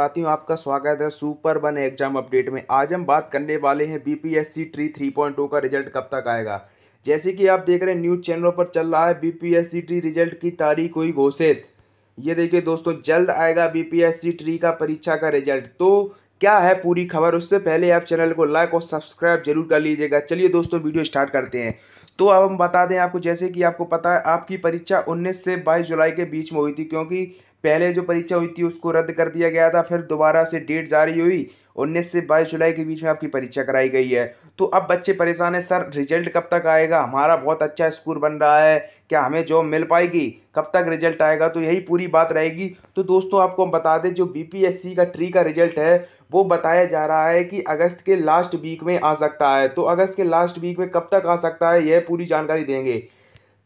साथियों आपका स्वागत है सुपर वन एग्जाम अपडेट में आज हम बात करने वाले हैं बीपीएससी ट्री 3.0 का रिजल्ट कब तक आएगा जैसे कि आप देख रहे हैं न्यूज़ चैनलों पर चल रहा है बीपीएससी ट्री रिजल्ट की तारीख हुई घोषित ये देखिए दोस्तों जल्द आएगा बीपीएससी ट्री का परीक्षा का रिजल्ट तो क्या है पूरी खबर उससे पहले आप चैनल को लाइक और सब्सक्राइब जरूर कर लीजिएगा चलिए दोस्तों वीडियो स्टार्ट करते हैं तो अब हम बता दें आपको जैसे कि आपको पता है आपकी परीक्षा 19 से 22 जुलाई के बीच में हुई थी क्योंकि पहले जो परीक्षा हुई थी उसको रद्द कर दिया गया था फिर दोबारा से डेट जारी हुई 19 से 22 जुलाई के बीच में आपकी परीक्षा कराई गई है तो अब बच्चे परेशान हैं सर रिजल्ट कब तक आएगा हमारा बहुत अच्छा स्कोर बन रहा है क्या हमें जॉब मिल पाएगी कब तक रिजल्ट आएगा तो यही पूरी बात रहेगी तो दोस्तों आपको हम बता दें जो बी का ट्री का रिजल्ट है वो बताया जा रहा है कि अगस्त के लास्ट वीक में आ सकता है तो अगस्त के लास्ट वीक में कब तक आ सकता है यह पूरी जानकारी देंगे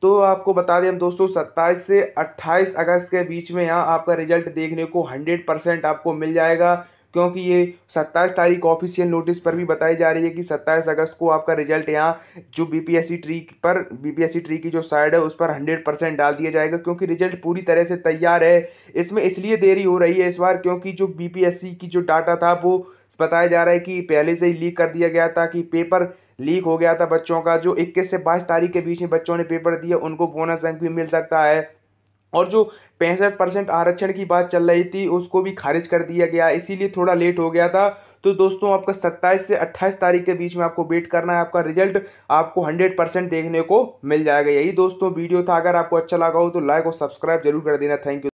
तो आपको बता दें हम दोस्तों 27 से 28 अगस्त के बीच में यहाँ आपका रिजल्ट देखने को 100 परसेंट आपको मिल जाएगा क्योंकि ये सत्ताईस तारीख ऑफिशियल नोटिस पर भी बताई जा रही है कि सत्ताईस अगस्त को आपका रिजल्ट यहाँ जो बीपीएससी ट्री पर बीपीएससी ट्री की जो साइड है उस पर हंड्रेड परसेंट डाल दिया जाएगा क्योंकि रिजल्ट पूरी तरह से तैयार है इसमें इसलिए देरी हो रही है इस बार क्योंकि जो बीपीएससी की जो डाटा था वो बताया जा रहा है कि पहले से ही लीक कर दिया गया था कि पेपर लीक हो गया था बच्चों का जो इक्कीस से बाईस तारीख के बीच में बच्चों ने पेपर दिया उनको बोनस अंक भी मिल सकता है और जो पैंसठ परसेंट आरक्षण की बात चल रही थी उसको भी खारिज कर दिया गया इसीलिए थोड़ा लेट हो गया था तो दोस्तों आपका सत्ताईस से अट्ठाईस तारीख के बीच में आपको वेट करना है आपका रिजल्ट आपको हंड्रेड परसेंट देखने को मिल जाएगा यही दोस्तों वीडियो था अगर आपको अच्छा लगा हो तो लाइक और सब्सक्राइब जरूर कर देना थैंक यू